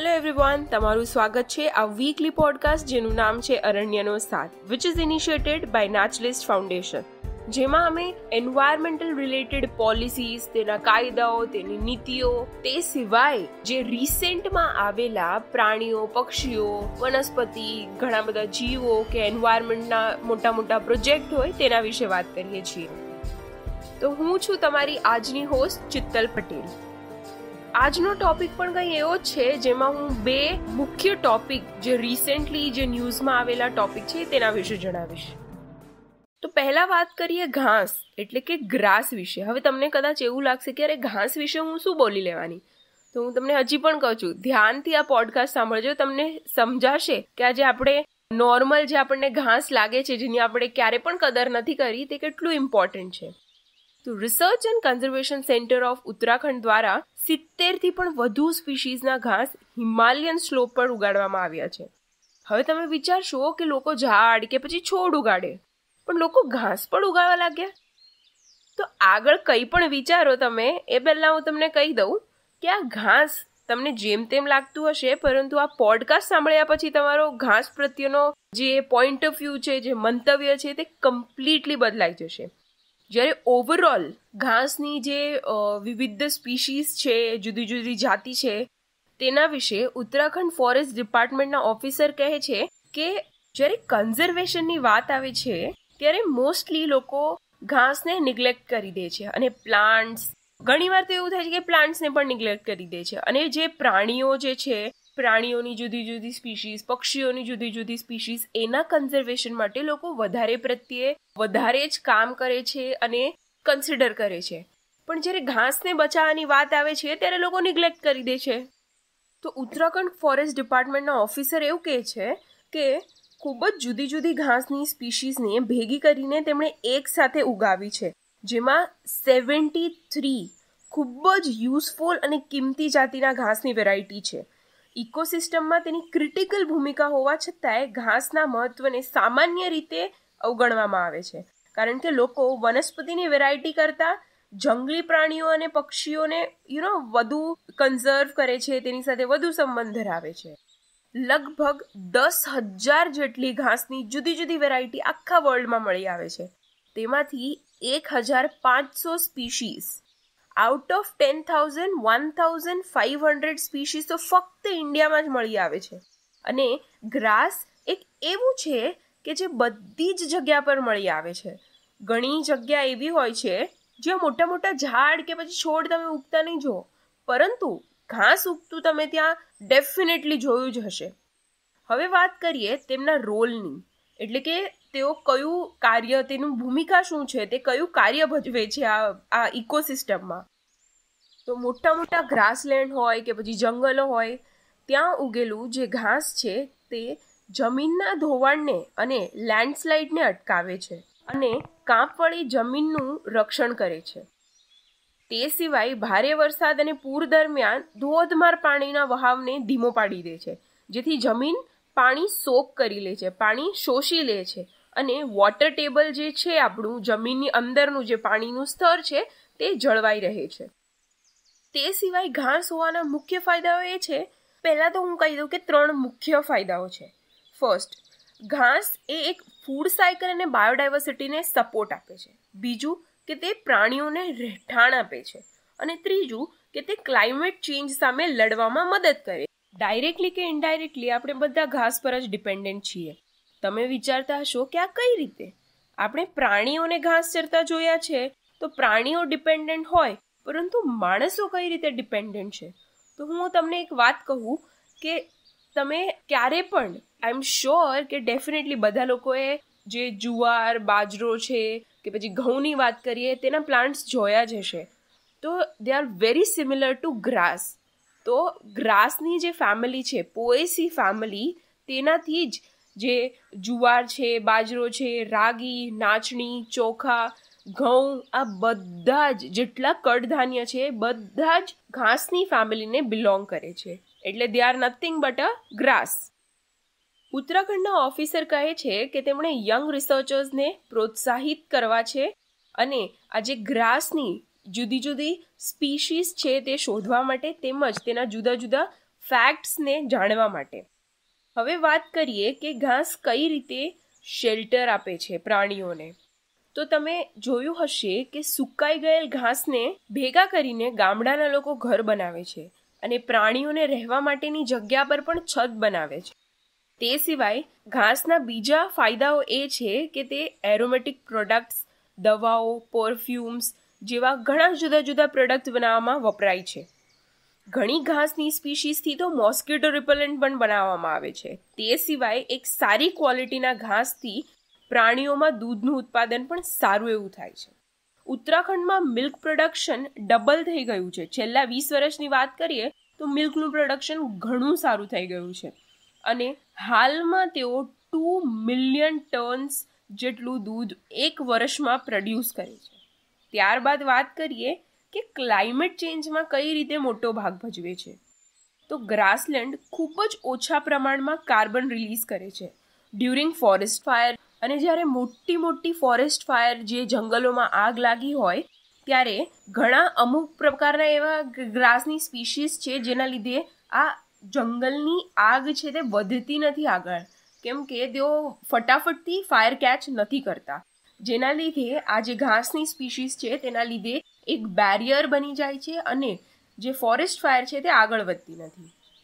hello everyone તમારું સ્વાગત છે આ વીકલી પોડકાસ્ટ જેનું નામ છે અરણ્યનો સાથ which is initiated by naturalist foundation જેમાં અમે એન્વાયરમેન્ટલ રિલેટેડ પોલિસીસ તેના કાયદાઓ તેની નીતિઓ તે સિવાય જે રિસેન્ટમાં આવેલા પ્રાણીઓ પક્ષીઓ વનસ્પતિ ઘણા બધા જીવો કે એન્વાયરમેન્ટના મોટા મોટા પ્રોજેક્ટ હોય તેના વિશે વાત કરીએ છીએ તો હું છું તમારી આજની હોસ્ટ ચિત્તલ પટેલ આજનો ટોપિક પણ કંઈ એવો છે જેમાં હું બે મુખ્ય ટોપિક જે રિસેન્ટલી જે ન્યૂઝમાં આવેલા ટોપિક છે તેના વિશે જણાવીશ તો પહેલાં વાત કરીએ ઘાસ એટલે કે ગ્રાસ વિશે હવે તમને કદાચ એવું લાગશે કે અરે ઘાસ વિશે હું શું બોલી લેવાની તો હું તમને હજી પણ કહું છું ધ્યાનથી આ પોડકાસ્ટ સાંભળજો તમને સમજાશે કે આજે આપણે નોર્મલ જે આપણને ઘાસ લાગે છે જેની આપણે ક્યારે પણ કદર નથી કરી તે કેટલું ઇમ્પોર્ટન્ટ છે તો research and conservation centre of Uttarakhand દ્વારા સિત્તેરથી પણ વધુ સ્પીશીઝના ઘાસ હિમાલયન સ્લોપ પર ઉગાડવામાં આવ્યા છે હવે તમે વિચારશો કે લોકો ઝાડ કે પછી છોડ ઉગાડે પણ લોકો ઘાસ પણ ઉગાડવા લાગ્યા તો આગળ કંઈ પણ વિચારો તમે એ પહેલાં હું તમને કહી દઉં કે આ ઘાસ તમને જેમ તેમ લાગતું હશે પરંતુ આ પોડકાસ્ટ સાંભળ્યા પછી તમારો ઘાસ પ્રત્યેનો જે પોઈન્ટ ઓફ વ્યૂ છે જે મંતવ્ય છે તે કમ્પ્લીટલી બદલાઈ જશે જ્યારે ઓવરઓલ ઘાસની જે વિવિધ સ્પીશીસ છે જુદી જુદી જાતિ છે તેના વિશે ઉત્તરાખંડ ફોરેસ્ટ ડિપાર્ટમેન્ટના ઓફિસર કહે છે કે જ્યારે કન્ઝર્વેશનની વાત આવે છે ત્યારે મોસ્ટલી લોકો ઘાસને નિગ્લેક્ટ કરી દે છે અને પ્લાન્ટ્સ ઘણીવાર તો એવું થાય છે કે પ્લાન્ટ્સને પણ નિગ્લેક્ટ કરી દે છે અને જે પ્રાણીઓ જે છે પ્રાણીઓની જુદી જુદી સ્પીશીઝ પક્ષીઓની જુદી જુદી સ્પીશીઝ એના કન્ઝર્વેશન માટે લોકો વધારે પ્રત્યે વધારે જ કામ કરે છે અને કન્સિડર કરે છે પણ જ્યારે ઘાસને બચાવવાની વાત આવે છે ત્યારે લોકો નિગ્લેક્ટ કરી દે છે તો ઉત્તરાખંડ ફોરેસ્ટ ડિપાર્ટમેન્ટના ઓફિસર એવું કહે છે કે ખૂબ જ જુદી જુદી ઘાસની સ્પીશીઝને ભેગી કરીને તેમણે એક સાથે ઉગાવી છે જેમાં સેવન્ટી થ્રી ખૂબ જ યુઝફુલ અને કિંમતી જાતિના ઘાસની વેરાયટી છે ઇકોસિસ્ટમમાં તેની ક્રિટિકલ ભૂમિકા હોવા છતાંય ઘાસના મહત્ત્વને સામાન્ય રીતે અવગણવામાં આવે છે કારણ કે લોકો વનસ્પતિની વેરાયટી કરતાં જંગલી પ્રાણીઓ અને પક્ષીઓને યુ નો વધુ કન્ઝર્વ કરે છે તેની સાથે વધુ સંબંધ ધરાવે છે લગભગ દસ હજાર જેટલી ઘાસની જુદી જુદી વેરાયટી આખા વર્લ્ડમાં મળી આવે છે તેમાંથી એક હજાર પાંચસો species out of ten thousand one thousand five hundred species તો ફક્ત ઇન્ડિયામાં જ મળી આવે છે અને ગ્રાસ એક એવું છે કે જે બધી જ જગ્યા પર મળી આવે છે ઘણી જગ્યા એવી હોય છે જ્યાં મોટા મોટા ઝાડ કે પછી છોડ તમે ઉગતા નહીં જુઓ પરંતુ ઘાસ ઉગતું તમે ત્યાં ડેફિનેટલી જોયું જ હશે હવે વાત કરીએ તેમના રોલની એટલે કે તેઓ કયું કાર્ય તેનું ભૂમિકા શું છે તે કયું કાર્ય ભજવે છે આ આ ઇકોસિસ્ટમમાં તો મોટા મોટા ગ્રાસલેન્ડ હોય કે પછી જંગલો હોય ત્યાં ઉગેલું જે ઘાસ છે તે જમીનના ધોવાણને અને લેન્ડસ્લાઇડને અટકાવે છે અને કાંપવાળી જમીનનું રક્ષણ કરે છે તે સિવાય ભારે વરસાદ અને પૂર દરમિયાન ધોધમાર પાણીના વહાવને ધીમો પાડી દે છે જેથી જમીન પાણી સોક કરી લે છે પાણી શોષી લે છે અને વોટર ટેબલ જે છે આપણું જમીનની અંદરનું જે પાણીનું સ્તર છે તે જળવાઈ રહે છે તે સિવાય ઘાસ હોવાના મુખ્ય ફાયદાઓ એ છે પહેલાં તો હું કહી દઉં કે ત્રણ મુખ્ય ફાયદાઓ છે ફર્સ્ટ ઘાસ એ એક ફૂડ સાયકલ અને બાયોડાયવર્સિટીને સપોર્ટ આપે છે બીજું કે તે પ્રાણીઓને રહેઠાણ આપે છે અને ત્રીજું કે તે ક્લાઇમેટ ચેન્જ સામે લડવામાં મદદ કરે ડાયરેક્ટલી કે ઇનડાયરેક્ટલી આપણે બધા ઘાસ પર જ ડિપેન્ડન્ટ છીએ તમે વિચારતા હશો કે આ કઈ રીતે આપણે પ્રાણીઓને ઘાસ ચરતા જોયા છે તો પ્રાણીઓ ડિપેન્ડન્ટ હોય પરંતુ માણસો કઈ રીતે ડિપેન્ડન્ટ છે તો હું તમને એક વાત કહું કે તમે ક્યારે પણ આઈ એમ શ્યોર કે ડેફિનેટલી બધા લોકોએ જે જુવાર બાજરો છે કે પછી ઘઉંની વાત કરીએ તેના પ્લાન્ટ્સ જોયા જ હશે તો they are very similar to grass તો ગ્રાસની જે ફેમિલી છે પોએસી ફેમિલી તેનાથી જ જે જુવાર છે બાજરો છે રાગી નાચણી ચોખા ઘઉં આ બધા જ જેટલા કડધાન્ય છે બધા જ ઘાસની ફેમિલીને બિલોંગ કરે છે એટલે they are nothing but a grass ઉત્તરાખંડના ઓફિસર કહે છે કે તેમણે યંગ રિસર્ચર્સને પ્રોત્સાહિત કરવા છે અને આ જે ગ્રાસની જુદી જુદી સ્પીશીસ છે તે શોધવા માટે તેમજ તેના જુદા જુદા ફેક્ટ્સને જાણવા માટે હવે વાત કરીએ કે ઘાસ કઈ રીતે શેલ્ટર આપે છે પ્રાણીઓને તો તમે જોયું હશે કે સુકાઈ ગયેલ ઘાસને ભેગા કરીને ગામડાના લોકો ઘર બનાવે છે અને પ્રાણીઓને રહેવા માટેની જગ્યા પર પણ છત બનાવે છે તે સિવાય ઘાસના બીજા ફાયદાઓ એ છે કે તે એરોમેટિક પ્રોડક્ટ્સ દવાઓ પરફ્યુમ્સ જેવા ઘણા જુદા જુદા પ્રોડક્ટ બનાવવામાં વપરાય છે ઘણી ઘાસની સ્પીશીસથી તો મોસ્કિટો રિપેલન્ટ પણ બનાવવામાં આવે છે તે સિવાય એક સારી ક્વોલિટીના ઘાસથી પ્રાણીઓમાં દૂધનું ઉત્પાદન પણ સારું એવું થાય છે ઉત્તરાખંડમાં મિલ્ક પ્રોડક્શન ડબલ થઈ ગયું છે છેલ્લા વીસ વર્ષની વાત કરીએ તો મિલ્કનું પ્રોડક્શન ઘણું સારું થઈ ગયું છે અને હાલમાં તેઓ ટુ મિલિયન ટર્ન્સ જેટલું દૂધ એક વર્ષમાં પ્રોડ્યુસ કરે છે ત્યારબાદ વાત કરીએ કે ક્લાઇમેટ ચેન્જમાં કઈ રીતે મોટો ભાગ ભજવે છે તો ગ્રાસલેન્ડ ખૂબ જ ઓછા પ્રમાણમાં કાર્બન રિલીઝ કરે છે ડ્યુરિંગ ફોરેસ્ટ ફાયર અને જ્યારે મોટી મોટી ફોરેસ્ટ ફાયર જે જંગલોમાં આગ લાગી હોય ત્યારે ઘણા અમુક પ્રકારના એવા ગ્રાસની સ્પીશીસ છે જેના લીધે આ જંગલની આગ છે તે વધતી નથી આગળ કેમ કે તેઓ ફટાફટથી ફાયર કેચ નથી કરતા જેના લીધે આ જે ઘાસની સ્પીશીસ છે તેના લીધે એક બેરિયર બની જાય છે અને જે ફોરેસ્ટ ફાયર છે તે આગળ વધતી નથી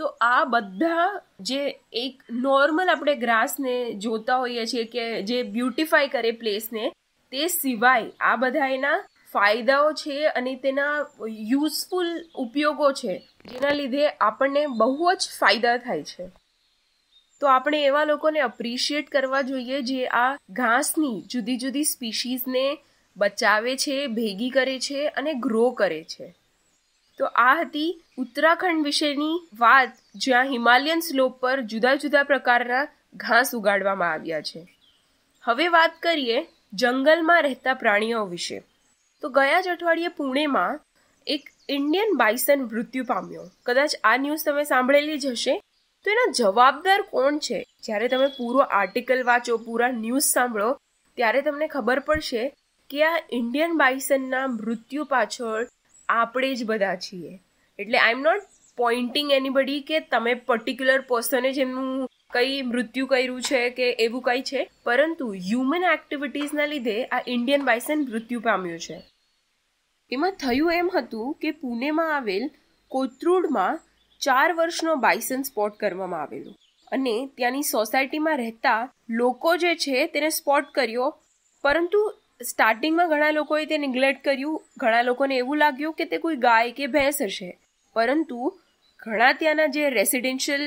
તો આ બધા જે એક નોર્મલ આપણે ગ્રાસને જોતા હોઈએ છીએ કે જે બ્યુટિફાય કરે પ્લેસને તે સિવાય આ બધા એના ફાયદાઓ છે અને તેના યુઝફુલ ઉપયોગો છે જેના લીધે આપણને બહુ જ ફાયદા થાય છે તો આપણે એવા લોકોને અપ્રિશિએટ કરવા જોઈએ જે આ ઘાસની જુદી જુદી સ્પીશીઝને બચાવે છે ભેગી કરે છે અને ગ્રો કરે છે તો આ હતી ઉત્તરાખંડ વિશેની વાત જ્યાં હિમાલયન સ્લોપ પર જુદા જુદા પ્રકારના ઘાસ ઉગાડવામાં આવ્યા છે હવે વાત કરીએ જંગલમાં રહેતા પ્રાણીઓ વિશે તો ગયા જ અઠવાડિયે પુણેમાં એક ઇન્ડિયન બાઇસન મૃત્યુ પામ્યો કદાચ આ ન્યૂઝ તમે સાંભળેલી જ હશે તો એના જવાબદાર કોણ છે જ્યારે તમે પૂરો આર્ટિકલ વાંચો પૂરા ન્યૂઝ સાંભળો ત્યારે તમને ખબર પડશે કે આ ઇન્ડિયન બાઇસનના મૃત્યુ પાછળ આપણે જ બધા છીએ એટલે આઈ એમ નોટ પોઈન્ટિંગ એનીબડી કે તમે પર્ટિક્યુલર પર્સને જ એમનું કઈ મૃત્યુ કર્યું છે કે એવું કંઈ છે પરંતુ હ્યુમન એક્ટિવિટીઝના લીધે આ ઇન્ડિયન બાઇસન મૃત્યુ પામ્યું છે એમાં થયું એમ હતું કે પુણેમાં આવેલ કોથરૂડમાં ચાર વર્ષનો બાઇસન સ્પોટ કરવામાં આવેલું અને ત્યાંની સોસાયટીમાં રહેતા લોકો જે છે તેને સ્પોટ કર્યો પરંતુ સ્ટાર્ટિંગમાં ઘણા લોકોએ તે નિગ્લેક્ટ કર્યું ઘણા લોકોને એવું લાગ્યું કે તે કોઈ ગાય કે ભેંસ હશે પરંતુ ઘણા ત્યાંના જે રેસિડેન્શિયલ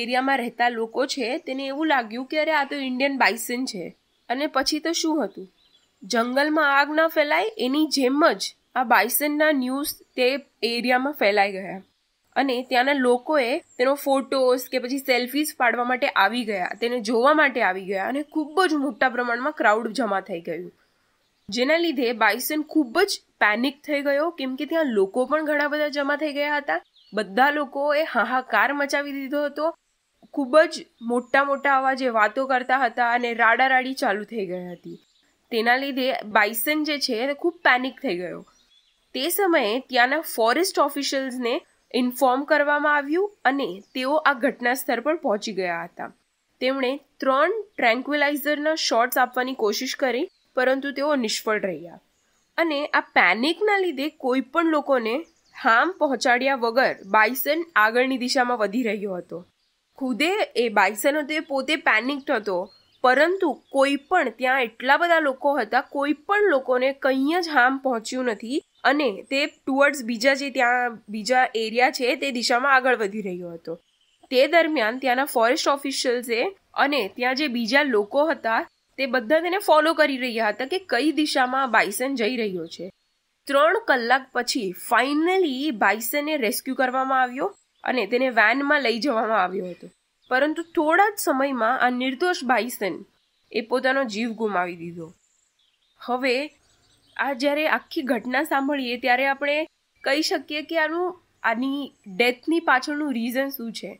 એરિયામાં રહેતા લોકો છે તેને એવું લાગ્યું કે અરે આ તો ઇન્ડિયન બાઇસન છે અને પછી તો શું હતું જંગલમાં આગ ન ફેલાય એની જેમ જ આ બાઇસનના ન્યૂઝ તે એરિયામાં ફેલાઈ ગયા અને ત્યાંના લોકોએ તેનો ફોટોસ કે પછી સેલ્ફીઝ પાડવા માટે આવી ગયા તેને જોવા માટે આવી ગયા અને ખૂબ જ મોટા પ્રમાણમાં ક્રાઉડ જમા થઈ ગયું જેના લીધે બાઇસન ખૂબ જ પેનિક થઈ ગયો કેમ કે ત્યાં લોકો પણ ઘણા બધા જમા થઈ ગયા હતા બધા લોકોએ હાહાકાર મચાવી દીધો હતો ખૂબ જ મોટા મોટા આવા જે વાતો કરતા હતા અને રાડા રાડી ચાલુ થઈ ગઈ હતી તેના લીધે બાઇસન જે છે એ ખૂબ પેનિક થઈ ગયો તે સમયે ત્યાંના ફોરેસ્ટ ઓફિશિયલ્સને ઇન્ફોર્મ કરવામાં આવ્યું અને તેઓ આ ઘટના સ્થળ પર પહોંચી ગયા હતા તેમણે ત્રણ ટ્રેન્ક્વિલાઇઝરના શોટ્સ આપવાની કોશિશ કરી પરંતુ તેઓ નિષ્ફળ રહ્યા અને આ પેનિકના લીધે કોઈ પણ લોકોને હામ પહોંચાડ્યા વગર બાઇસન આગળની દિશામાં વધી રહ્યો હતો ખુદે એ બાઇસન હતો એ પોતે પેનિક હતો પરંતુ કોઈ પણ ત્યાં એટલા બધા લોકો હતા કોઈ પણ લોકોને કંઈ જ હામ પહોંચ્યું નથી અને તે ટુવર્ડ્સ બીજા જે ત્યાં બીજા એરિયા છે તે દિશામાં આગળ વધી રહ્યો હતો તે દરમિયાન ત્યાંના ફોરેસ્ટ ઓફિશિયલ્સે અને ત્યાં જે બીજા લોકો હતા તે બધા તેને ફોલો કરી રહ્યા હતા કે કઈ દિશામાં બાઇસન જઈ રહ્યો છે ત્રણ કલાક પછી ફાઇનલી બાઇસનને રેસ્ક્યુ કરવામાં આવ્યો અને તેને વેનમાં લઈ જવામાં આવ્યો હતો પરંતુ થોડા જ સમયમાં આ નિર્દોષ બાઇસન એ પોતાનો જીવ ગુમાવી દીધો હવે આ જ્યારે આખી ઘટના સાંભળીએ ત્યારે આપણે કહી શકીએ કે આનું આની ડેથની પાછળનું રીઝન શું છે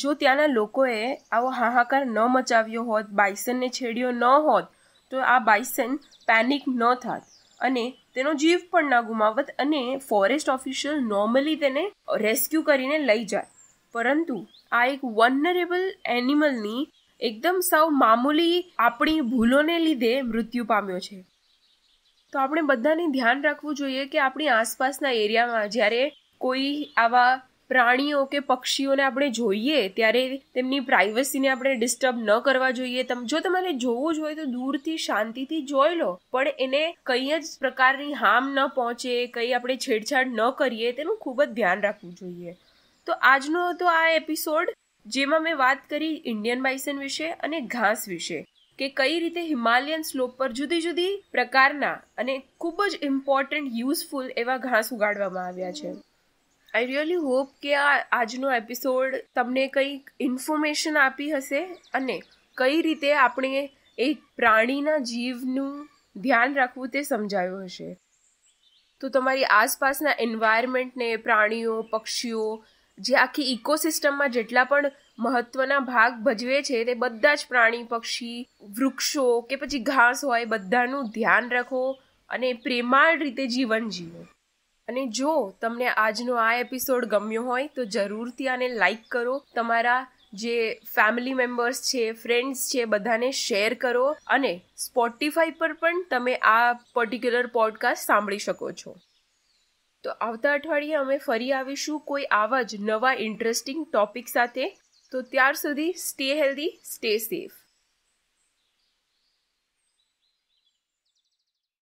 જો ત્યાંના લોકોએ આવો હાહાકાર ન મચાવ્યો હોત બાઇસનને છેડ્યો ન હોત તો આ બાઇસન પેનિક ન થાત અને તેનો જીવ પણ ના ગુમાવત અને ફોરેસ્ટ ઓફિશિયલ નોર્મલી તેને રેસ્ક્યુ કરીને લઈ જાય પરંતુ આ એક વનરેબલ એનિમલની એકદમ સાવ મામૂલી આપણી ભૂલોને લીધે મૃત્યુ પામ્યો છે તો આપણે બધાને ધ્યાન રાખવું જોઈએ કે આપણી આસપાસના એરિયામાં જ્યારે કોઈ આવા પ્રાણીઓ કે પક્ષીઓને આપણે જોઈએ ત્યારે તેમની પ્રાઇવસીને આપણે ડિસ્ટર્બ ન કરવા જોઈએ તમે જો તમારે જોવું જ હોય તો દૂરથી શાંતિથી જોઈ લો પણ એને કંઈ જ પ્રકારની હાર્મ ન પહોંચે કંઈ આપણે છેડછાડ ન કરીએ તેનું ખૂબ જ ધ્યાન રાખવું જોઈએ તો આજનો હતો આ એપિસોડ જેમાં મેં વાત કરી ઇન્ડિયન બાઇસન વિશે અને ઘાસ વિશે કે કઈ રીતે હિમાલયન સ્લોપ પર જુદી જુદી પ્રકારના અને ખૂબ જ ઇમ્પોર્ટન્ટ યુઝફુલ એવા ઘાસ ઉગાડવામાં આવ્યા છે આઈ રિયલી હોપ કે આ આજનો એપિસોડ તમને કંઈક ઇન્ફોર્મેશન આપી હશે અને કઈ રીતે આપણે એક પ્રાણીના જીવનું ધ્યાન રાખવું તે સમજાયું હશે તો તમારી આસપાસના એન્વાયરમેન્ટને પ્રાણીઓ પક્ષીઓ જે આખી ઇકોસિસ્ટમમાં જેટલા પણ મહત્વના ભાગ ભજવે છે તે બધા જ પ્રાણી પક્ષી વૃક્ષો કે પછી ઘાસ હોય બધાનું ધ્યાન રાખો અને પ્રેમાળ રીતે જીવન જીવો અને જો તમને આજનો આ એપિસોડ ગમ્યો હોય તો જરૂરથી આને લાઈક કરો તમારા જે ફેમિલી મેમ્બર્સ છે ફ્રેન્ડ્સ છે બધાને શેર કરો અને સ્પોટિફાઈ પર પણ તમે આ પર્ટિક્યુલર પોડકાસ્ટ સાંભળી શકો છો તો આવતા અઠવાડિયે અમે ફરી આવીશું કોઈ આવા જ નવા ઇન્ટરેસ્ટિંગ ટોપિક સાથે તો ત્યાર સુધી સ્ટે હેલ્ધી સ્ટે સેફ